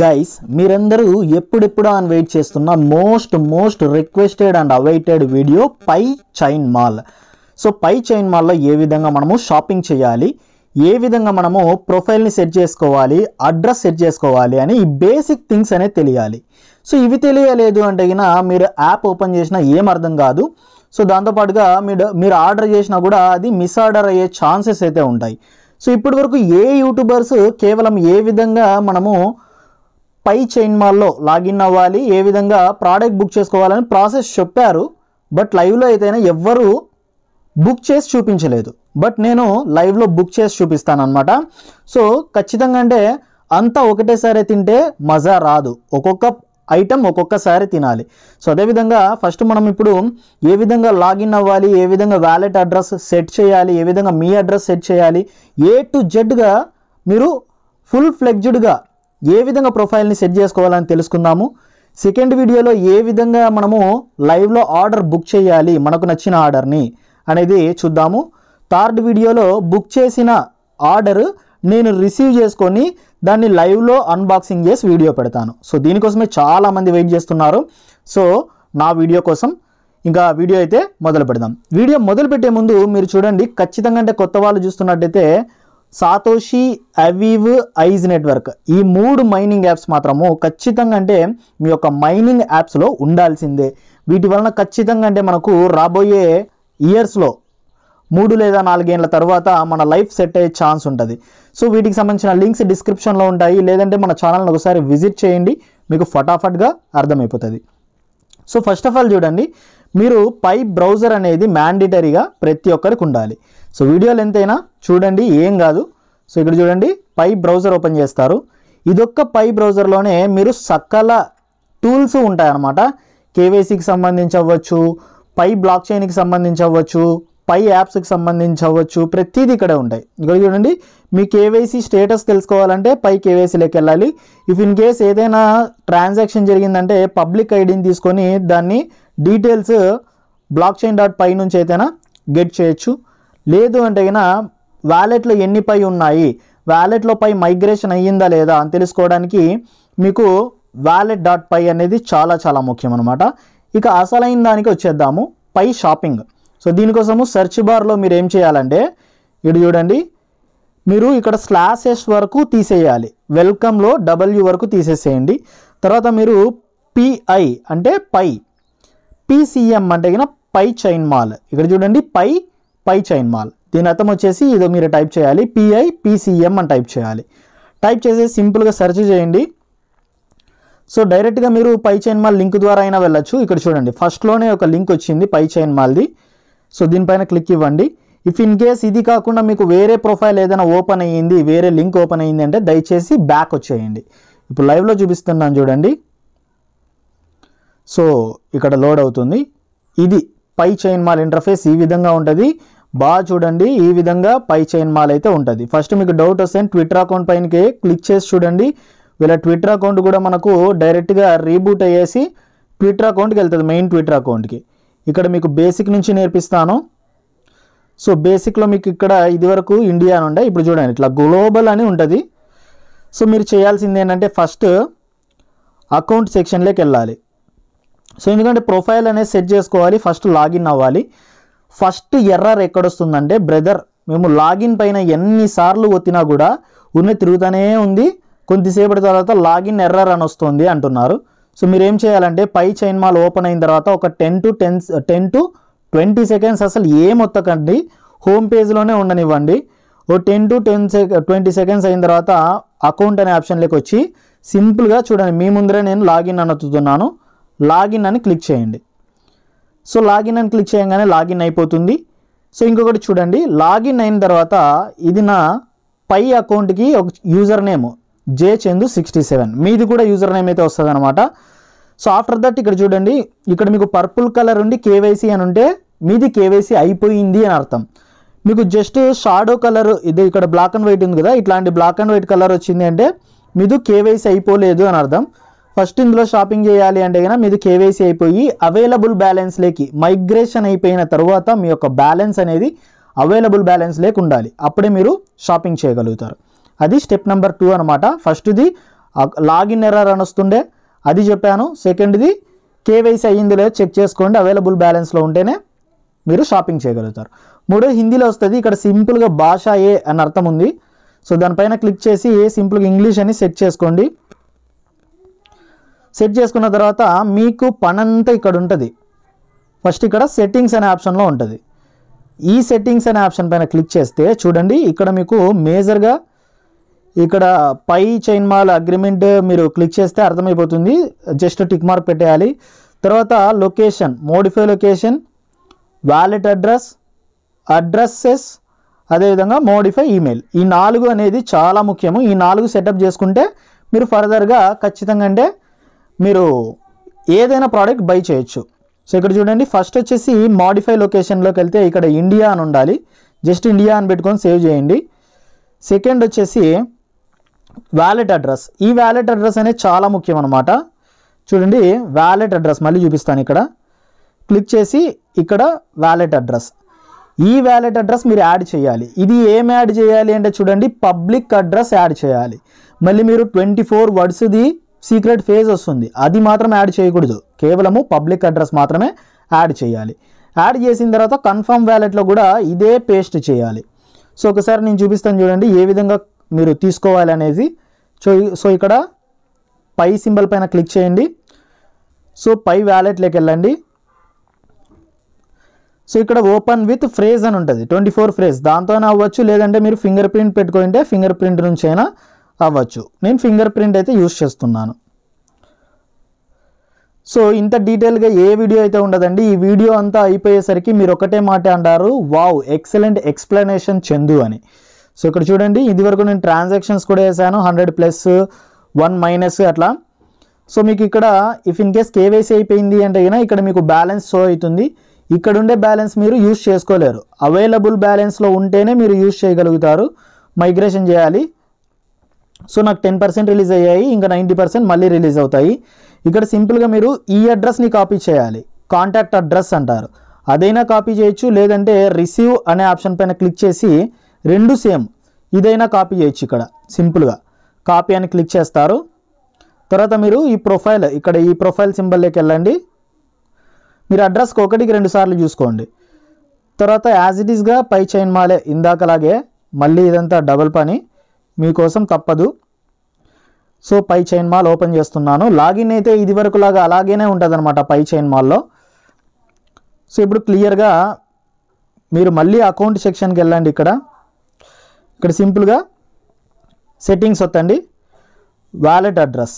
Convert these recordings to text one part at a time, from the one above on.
guys మీరందరూ ఎప్పుడెప్పుడు on wait చేస్తున్న most most requested and awaited video Pi chain mall so Pi chain మాల్లో ఏ విధంగా మనము షాపింగ్ చేయాలి ఏ విధంగా మనము ప్రొఫైల్ని సెట్ చేసుకోవాలి అడ్రస్ సెట్ చేసుకోవాలి అని ఈ బేసిక్ థింగ్స్ అనేది తెలియాలి సో ఇవి తెలియలేదు అంటే మీరు యాప్ ఓపెన్ చేసినా ఏం అర్థం కాదు సో దాంతోపాటుగా మీరు మీరు ఆర్డర్ చేసినా కూడా అది మిస్ ఆర్డర్ అయ్యే ఛాన్సెస్ అయితే ఉంటాయి సో ఇప్పటి వరకు ఏ యూట్యూబర్స్ కేవలం ఏ విధంగా మనము పై చైన్ మాల్లో లాగిన్ అవ్వాలి ఏ విధంగా ప్రోడక్ట్ బుక్ చేసుకోవాలని ప్రాసెస్ చెప్పారు బట్ లైవ్లో అయితేనే ఎవ్వరూ బుక్ చేసి చూపించలేదు బట్ నేను లైవ్లో బుక్ చేసి చూపిస్తానమాట సో ఖచ్చితంగా అంటే అంతా ఒకటేసారి తింటే మజా రాదు ఒక్కొక్క ఐటెం ఒక్కొక్కసారి తినాలి సో అదేవిధంగా ఫస్ట్ మనం ఇప్పుడు ఏ విధంగా లాగిన్ అవ్వాలి ఏ విధంగా వ్యాలెట్ అడ్రస్ సెట్ చేయాలి ఏ విధంగా మీ అడ్రస్ సెట్ చేయాలి ఏ టు జెడ్గా మీరు ఫుల్ ఫ్లెగ్జ్డ్గా ఏ విధంగా ప్రొఫైల్ని సెట్ చేసుకోవాలని తెలుసుకుందాము సెకండ్ వీడియోలో ఏ విధంగా మనము లైవ్లో ఆర్డర్ బుక్ చేయాలి మనకు నచ్చిన ఆర్డర్ని అనేది చూద్దాము థర్డ్ వీడియోలో బుక్ చేసిన ఆర్డర్ నేను రిసీవ్ చేసుకొని దాన్ని లైవ్లో అన్బాక్సింగ్ చేసి వీడియో పెడతాను సో దీనికోసమే చాలామంది వెయిట్ చేస్తున్నారు సో నా వీడియో కోసం ఇంకా వీడియో అయితే మొదలు పెడదాం వీడియో మొదలు పెట్టే ముందు మీరు చూడండి ఖచ్చితంగా అంటే కొత్త వాళ్ళు చూస్తున్నట్టయితే సాతోషి అవీవ్ ఐజ్ నెట్వర్క్ ఈ మూడు మైనింగ్ యాప్స్ మాత్రము ఖచ్చితంగా అంటే మీ యొక్క మైనింగ్ యాప్స్లో ఉండాల్సిందే వీటి వలన ఖచ్చితంగా అంటే మనకు రాబోయే ఇయర్స్లో మూడు లేదా నాలుగేళ్ల తర్వాత మన లైఫ్ సెట్ అయ్యే ఛాన్స్ ఉంటుంది సో వీటికి సంబంధించిన లింక్స్ డిస్క్రిప్షన్లో ఉంటాయి లేదంటే మన ఛానల్ని ఒకసారి విజిట్ చేయండి మీకు ఫటాఫట్గా అర్థమైపోతుంది సో ఫస్ట్ ఆఫ్ ఆల్ చూడండి మీరు పై బ్రౌజర్ అనేది మ్యాండేటరీగా ప్రతి ఒక్కరికి ఉండాలి సో వీడియో లెంత్ అయినా చూడండి ఏం కాదు సో ఇక్కడ చూడండి పై బ్రౌజర్ ఓపెన్ చేస్తారు ఇదొక్క పై బ్రౌజర్లోనే మీరు సకల టూల్స్ ఉంటాయన్నమాట కేవైసీకి సంబంధించి అవ్వచ్చు పై బ్లాక్ చైన్కి సంబంధించి అవ్వచ్చు పై యాప్స్కి సంబంధించి అవ్వచ్చు ప్రతిదీ ఇక్కడే ఉంటాయి ఇక్కడ చూడండి మీ కేవైసీ స్టేటస్ తెలుసుకోవాలంటే పై కేవైసీలోకి వెళ్ళాలి ఇఫ్ ఇన్ కేస్ ఏదైనా ట్రాన్సాక్షన్ జరిగిందంటే పబ్లిక్ ఐడిని తీసుకొని దాన్ని details blockchain dot Pi నుంచి అయితేనా గెట్ చేయొచ్చు లేదు అంటే అయినా వ్యాలెట్లో ఎన్ని పై ఉన్నాయి వ్యాలెట్లో పై మైగ్రేషన్ అయ్యిందా లేదా అని తెలుసుకోవడానికి మీకు వ్యాలెట్ డాట్ పై అనేది చాలా చాలా ముఖ్యం అనమాట ఇక అసలైన దానికి వచ్చేద్దాము పై షాపింగ్ సో దీనికోసము సెర్చ్ బార్లో మీరు ఏం చేయాలంటే ఇటు చూడండి మీరు ఇక్కడ స్లాసెస్ వరకు తీసేయాలి వెల్కమ్లో డబల్యూ వరకు తీసేసేయండి తర్వాత మీరు పిఐ అంటే పై పిసిఎం అంటే కింద పై చైన్ మాల్ ఇక్కడ చూడండి పై పై చైన్ మాల్ దీని అర్థం వచ్చేసి ఇదో మీరు టైప్ చేయాలి పిఐ పిసిఎం అని టైప్ చేయాలి టైప్ చేసి సింపుల్గా సెర్చ్ చేయండి సో డైరెక్ట్గా మీరు పై చైన్ మాల్ లింక్ ద్వారా అయినా వెళ్ళచ్చు ఇక్కడ చూడండి ఫస్ట్లోనే ఒక లింక్ వచ్చింది పై చైన్ మాల్ది సో దీనిపైన క్లిక్ ఇవ్వండి ఇఫ్ ఇన్ కేస్ ఇది కాకుండా మీకు వేరే ప్రొఫైల్ ఏదైనా ఓపెన్ అయ్యింది వేరే లింక్ ఓపెన్ అయ్యింది అంటే దయచేసి బ్యాక్ వచ్చేయండి ఇప్పుడు లైవ్లో చూపిస్తున్నాను చూడండి సో ఇక్కడ లోడ్ అవుతుంది ఇది పై చైన్ మాల్ ఇంటర్ఫేస్ ఈ విధంగా ఉంటుంది బాగా చూడండి ఈ విధంగా పై చైన్ మాల్ అయితే ఉంటుంది ఫస్ట్ మీకు డౌట్ వస్తే ట్విట్టర్ అకౌంట్ పైనకే క్లిక్ చేసి చూడండి వీళ్ళ ట్విట్టర్ అకౌంట్ కూడా మనకు డైరెక్ట్గా రీబూట్ అయ్యేసి ట్విట్టర్ అకౌంట్కి వెళ్తుంది మెయిన్ ట్విట్టర్ అకౌంట్కి ఇక్కడ మీకు బేసిక్ నుంచి నేర్పిస్తాను సో బేసిక్లో మీకు ఇక్కడ ఇదివరకు ఇండియా అని ఉండే ఇప్పుడు చూడండి ఇట్లా గ్లోబల్ అని ఉంటుంది సో మీరు చేయాల్సింది ఏంటంటే ఫస్ట్ అకౌంట్ సెక్షన్లోకి వెళ్ళాలి సో ఎందుకంటే ప్రొఫైల్ అనేది సెట్ చేసుకోవాలి ఫస్ట్ లాగిన్ అవ్వాలి ఫస్ట్ ఎర్రర్ ఎక్కడొస్తుందంటే బ్రదర్ మేము లాగిన్ పైన ఎన్నిసార్లు వచ్చినా కూడా ఉన్న తిరుగుతూనే ఉంది కొంతసేపటి తర్వాత లాగిన్ ఎర్రర్ అని వస్తుంది అంటున్నారు సో మీరు ఏం చేయాలంటే పై చైన్ మాల్ ఓపెన్ అయిన తర్వాత ఒక ten to ten ten to twenty seconds అసలు ఏం వత్తకండి హోమ్ పేజ్లోనే ఉండనివ్వండి ఓ ten to ten second twenty seconds అయిన తర్వాత అకౌంట్ అనే ఆప్షన్లోకి వచ్చి సింపుల్గా చూడండి మీ ముందరే నేను లాగిన్ అని అతుతున్నాను లాగిన్ అని క్లిక్ చేయండి సో లాగిన్ అని క్లిక్ చేయగానే లాగిన్ అయిపోతుంది సో ఇంకొకటి చూడండి లాగిన్ అయిన తర్వాత ఇది నా పై అకౌంట్కి ఒక user name J Chandu sixty seven మీది కూడా యూజర్ నేమ్ అయితే వస్తుంది అనమాట సో ఆఫ్టర్ దట్ ఇక్కడ చూడండి ఇక్కడ మీకు పర్పుల్ కలర్ ఉండి కేవైసీ అని ఉంటే మీది కేవైసీ అయిపోయింది అని అర్థం మీకు జస్ట్ షాడో కలర్ ఇది ఇక్కడ బ్లాక్ అండ్ వైట్ ఉంది కదా ఇట్లాంటి బ్లాక్ అండ్ వైట్ కలర్ వచ్చింది అంటే మీదు కేవైసీ అయిపోలేదు అని అర్థం ఫస్ట్ ఇందులో షాపింగ్ చేయాలి అంటే కనుక మీది కేవైసీ అయిపోయి అవైలబుల్ లేకి మైగ్రేషన్ అయిపోయిన తర్వాత మీ యొక్క బ్యాలెన్స్ అనేది అవైలబుల్ బ్యాలెన్స్ లేకుండాలి అప్పుడే మీరు షాపింగ్ చేయగలుగుతారు అది స్టెప్ నెంబర్ టూ అనమాట ఫస్ట్ది లాగిన్ ఎర్రర్ అని వస్తుండే అది చెప్పాను సెకండ్ది కేవైసీ అయ్యింది లేదు చెక్ చేసుకోండి అవైలబుల్ బ్యాలెన్స్లో ఉంటేనే మీరు షాపింగ్ చేయగలుగుతారు మూడో హిందీలో వస్తుంది ఇక్కడ సింపుల్గా భాష ఏ అని అర్థం ఉంది సో దానిపైన క్లిక్ చేసి ఏ సింపుల్గా ఇంగ్లీష్ అని సెట్ చేసుకోండి సెట్ చేసుకున్న తర్వాత మీకు పనంతా ఇక్కడ ఉంటుంది ఫస్ట్ ఇక్కడ సెట్టింగ్స్ అనే ఆప్షన్లో ఉంటుంది ఈ సెట్టింగ్స్ అనే ఆప్షన్ పైన క్లిక్ చేస్తే చూడండి ఇక్కడ మీకు మేజర్గా ఇక్కడ పై చైన్ మాల్ అగ్రిమెంట్ మీరు క్లిక్ చేస్తే అర్థమైపోతుంది జస్ట్ టిక్ మార్క్ పెట్టేయాలి తర్వాత location modify location wallet address addresses అదేవిధంగా మోడిఫై ఈమెయిల్ ఈ నాలుగు అనేది చాలా ముఖ్యము ఈ నాలుగు సెటప్ చేసుకుంటే మీరు ఫర్దర్గా ఖచ్చితంగా అంటే మీరు ఏదైనా ప్రోడక్ట్ బై చేయొచ్చు సో ఇక్కడ చూడండి ఫస్ట్ వచ్చేసి మోడిఫై లొకేషన్లోకి వెళ్తే ఇక్కడ ఇండియా అని ఉండాలి జస్ట్ ఇండియా అని పెట్టుకొని సేవ్ చేయండి సెకండ్ వచ్చేసి వ్యాలెట్ అడ్రస్ ఈ వ్యాలెట్ అడ్రస్ అనేది చాలా ముఖ్యం అనమాట చూడండి వ్యాలెట్ అడ్రస్ మళ్ళీ చూపిస్తాను ఇక్కడ క్లిక్ చేసి ఇక్కడ వ్యాలెట్ అడ్రస్ ఈ వ్యాలెట్ అడ్రస్ మీరు యాడ్ చేయాలి ఇది ఏం యాడ్ చేయాలి అంటే చూడండి పబ్లిక్ అడ్రస్ యాడ్ చేయాలి మళ్ళీ మీరు ట్వంటీ ఫోర్ వర్డ్స్ది సీక్రెట్ ఫేజ్ వస్తుంది అది మాత్రం యాడ్ చేయకూడదు కేవలము పబ్లిక్ అడ్రస్ మాత్రమే యాడ్ చేయాలి యాడ్ చేసిన తర్వాత కన్ఫర్మ్ వ్యాలెట్లో కూడా ఇదే పేస్ట్ చేయాలి సో ఒకసారి నేను చూపిస్తాను చూడండి ఏ విధంగా మీరు తీసుకోవాలి అనేది సో సో ఇక్కడ పై సింబల్ పైన క్లిక్ చేయండి సో పై వ్యాలెట్లోకి వెళ్ళండి సో ఇక్కడ ఓపెన్ విత్ ఫ్రేజ్ అని ఉంటుంది ట్వంటీ ఫోర్ ఫ్రేజ్ దాంతోనే అవ్వచ్చు లేదంటే మీరు ఫింగర్ ప్రింట్ పెట్టుకుంటే ఫింగర్ ప్రింట్ నుంచి అయినా అవ్వచ్చు నేను ఫింగర్ ప్రింట్ అయితే యూస్ చేస్తున్నాను సో ఇంత డీటెయిల్గా ఏ వీడియో అయితే ఉండదండి ఈ వీడియో అంతా అయిపోయేసరికి మీరు ఒకటే మాట అంటారు వావ్ ఎక్సలెంట్ ఎక్స్ప్లెనేషన్ చెందు అని సో ఇక్కడ చూడండి ఇది వరకు నేను ట్రాన్సాక్షన్స్ కూడా వేసాను హండ్రెడ్ ప్లస్ వన్ మైనస్ అట్లా సో మీకు ఇక్కడ ఇఫ్ ఇన్ కేస్ కేవైసీ అయిపోయింది అంటే అయినా ఇక్కడ మీకు బ్యాలెన్స్ షో అవుతుంది ఇక్కడ ఉండే బ్యాలెన్స్ మీరు యూజ్ చేసుకోలేరు అవైలబుల్ బ్యాలెన్స్లో ఉంటేనే మీరు యూజ్ చేయగలుగుతారు మైగ్రేషన్ చేయాలి సో నాకు టెన్ పర్సెంట్ రిలీజ్ అయ్యాయి ఇంకా నైంటీ పర్సెంట్ మళ్ళీ రిలీజ్ అవుతాయి ఇక్కడ సింపుల్గా మీరు ఈ అడ్రస్ని కాపీ చేయాలి కాంటాక్ట్ అడ్రస్ అంటారు అదైనా కాపీ చేయొచ్చు లేదంటే రిసీవ్ అనే ఆప్షన్ పైన క్లిక్ చేసి రెండు సేమ్ ఇదైనా కాపీ చేయొచ్చు ఇక్కడ సింపుల్గా కాపీ అని క్లిక్ చేస్తారు తర్వాత మీరు ఈ ప్రొఫైల్ ఇక్కడ ఈ ప్రొఫైల్ సింబల్లోకి వెళ్ళండి మీరు అడ్రస్కి ఒకటికి రెండు సార్లు చూసుకోండి తర్వాత యాజ్ ఇట్ ఈస్గా పై చైన్ మాలే ఇందాకలాగే మళ్ళీ ఇదంతా డబుల్ పని మీకోసం తప్పదు so Pi chain mall open చేస్తున్నాను లాగిన్ అయితే ఇది లాగా అలాగేనే ఉంటుంది అనమాట పై చైన్ మాల్లో సో ఇప్పుడు క్లియర్గా మీరు మళ్ళీ అకౌంట్ సెక్షన్కి వెళ్ళండి ఇక్కడ ఇక్కడ సింపుల్గా సెట్టింగ్స్ వద్దండి వ్యాలెట్ అడ్రస్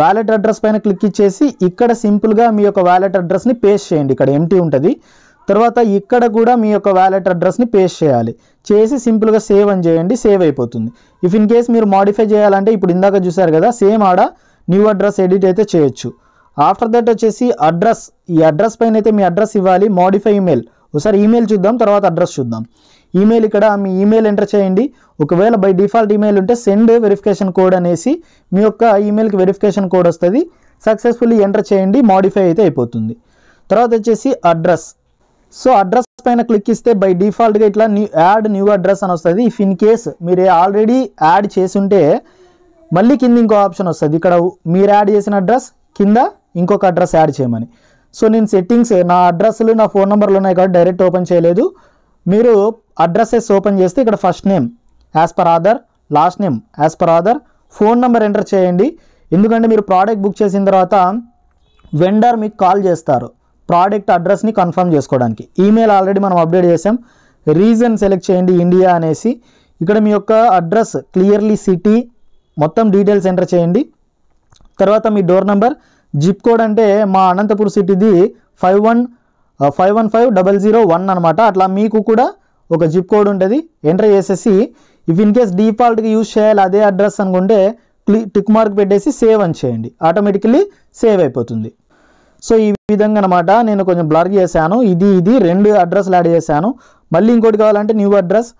వ్యాలెట్ అడ్రస్ పైన క్లిక్ ఇచ్చేసి ఇక్కడ సింపుల్గా మీ యొక్క వ్యాలెట్ అడ్రస్ని పేస్ట్ చేయండి ఇక్కడ ఎంటీ ఉంటుంది తర్వాత ఇక్కడ కూడా మీ యొక్క వ్యాలెట్ అడ్రస్ని పేస్ట్ చేయాలి చేసి సింపుల్గా సేవ్ అని చేయండి సేవ్ అయిపోతుంది ఇఫ్ ఇన్ కేస్ మీరు మాడిఫై చేయాలంటే ఇప్పుడు ఇందాక చూసారు కదా సేమ్ ఆడ న్యూ అడ్రస్ ఎడిట్ అయితే చేయొచ్చు ఆఫ్టర్ దట్ వచ్చేసి అడ్రస్ ఈ అడ్రస్ పైన అయితే మీ అడ్రస్ ఇవ్వాలి మాడిఫై ఈమెయిల్ ఒకసారి ఈమెయిల్ చూద్దాం తర్వాత అడ్రస్ చూద్దాం ఈమెయిల్ ఇక్కడ మీ ఈమెయిల్ ఎంటర్ చేయండి ఒకవేళ బై డిఫాల్ట్ ఈమెయిల్ ఉంటే సెండ్ వెరిఫికేషన్ కోడ్ అనేసి మీ యొక్క ఈమెయిల్కి వెరిఫికేషన్ కోడ్ వస్తుంది సక్సెస్ఫుల్లీ ఎంటర్ చేయండి మాడిఫై అయితే అయిపోతుంది తర్వాత వచ్చేసి అడ్రస్ సో అడ్రస్ పైన క్లిక్ ఇస్తే బై డిఫాల్ట్గా ఇట్లా న్యూ యాడ్ న్యూ అడ్రస్ అని వస్తుంది ఇఫ్ ఇన్ కేస్ మీరు ఆల్రెడీ యాడ్ చేసి ఉంటే మళ్ళీ కింద ఇంకో ఆప్షన్ వస్తుంది ఇక్కడ మీరు యాడ్ చేసిన అడ్రస్ కింద ఇంకొక అడ్రస్ యాడ్ చేయమని సో నేను సెట్టింగ్స్ నా అడ్రస్లు నా ఫోన్ నెంబర్లు ఉన్నాయి కాబట్టి డైరెక్ట్ ఓపెన్ చేయలేదు మీరు అడ్రస్సెస్ ఓపెన్ చేస్తే ఇక్కడ first name as per Aadhaar last name as per Aadhaar phone number enter చేయండి ఎందుకంటే మీరు ప్రోడక్ట్ బుక్ చేసిన తర్వాత వెండర్ మీకు కాల్ చేస్తారు ప్రోడక్ట్ అడ్రస్ని కన్ఫర్మ్ చేసుకోవడానికి ఈమెయిల్ ఆల్రెడీ మనం అప్డేట్ చేసాం రీజన్ సెలెక్ట్ చేయండి ఇండియా అనేసి ఇక్కడ మీ యొక్క అడ్రస్ క్లియర్లీ సిటీ మొత్తం డీటెయిల్స్ ఎంటర్ చేయండి తర్వాత మీ డోర్ నెంబర్ జిప్ కోడ్ అంటే మా అనంతపూర్ సిటీది five one five one five double zero one అనమాట అట్లా మీకు కూడా ఒక జిప్ కోడ్ ఉంటుంది ఎంటర్ చేసేసి ఇఫ్ ఇన్ కేస్ డిఫాల్ట్గా యూజ్ చేయాలి అదే అడ్రస్ అనుకుంటే క్లి టిక్ మార్క్ పెట్టేసి సేవ్ అని చేయండి ఆటోమేటికలీ సేవ్ అయిపోతుంది సో ఈ విధంగా అనమాట నేను కొంచెం బ్లర్ చేశాను ఇది ఇది రెండు అడ్రస్లు యాడ్ చేశాను మళ్ళీ ఇంకోటి కావాలంటే న్యూ అడ్రస్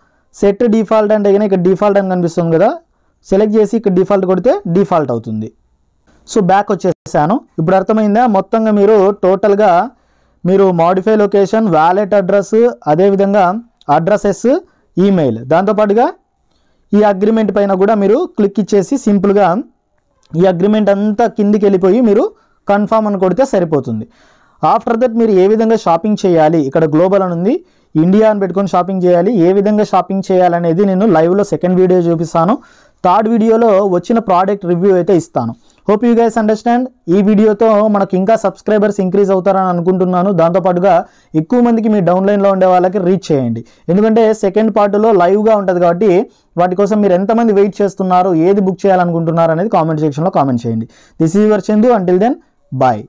సెట్ డిఫాల్ట్ అంటే కానీ ఇక్కడ డిఫాల్ట్ అని కనిపిస్తుంది కదా సెలెక్ట్ చేసి ఇక్కడ డిఫాల్ట్ కొడితే డిఫాల్ట్ అవుతుంది సో బ్యాక్ వచ్చేసాను ఇప్పుడు అర్థమైందా మొత్తంగా మీరు టోటల్గా మీరు మాడిఫై లొకేషన్ వ్యాలెట్ అడ్రస్ అదేవిధంగా అడ్రసెస్ ఈమెయిల్ దాంతోపాటుగా ఈ అగ్రిమెంట్ పైన కూడా మీరు క్లిక్ ఇచ్చేసి సింపుల్గా ఈ అగ్రిమెంట్ అంతా కిందికి వెళ్ళిపోయి మీరు కన్ఫామ్ అని కొడితే సరిపోతుంది ఆఫ్టర్ దట్ మీరు ఏ విధంగా షాపింగ్ చేయాలి ఇక్కడ గ్లోబల్ అని ఉంది ఇండియా అని పెట్టుకొని షాపింగ్ చేయాలి ఏ విధంగా షాపింగ్ చేయాలనేది నేను లైవ్లో సెకండ్ వీడియో చూపిస్తాను థర్డ్ వీడియోలో వచ్చిన ప్రోడక్ట్ రివ్యూ అయితే ఇస్తాను హోప్ యూ గైస్ అండర్స్టాండ్ ఈ వీడియోతో మనకు ఇంకా సబ్స్క్రైబర్స్ ఇంక్రీజ్ అవుతారని అనుకుంటున్నాను దాంతోపాటుగా ఎక్కువ మందికి మీ డౌన్లైన్లో ఉండే వాళ్ళకి రీచ్ చేయండి ఎందుకంటే సెకండ్ పార్ట్లో లైవ్గా ఉంటుంది కాబట్టి వాటి కోసం మీరు ఎంతమంది వెయిట్ చేస్తున్నారు ఏది బుక్ చేయాలనుకుంటున్నారు అనేది కామెంట్ సెక్షన్లో కామెంట్ చేయండి this is your Chandu until then bye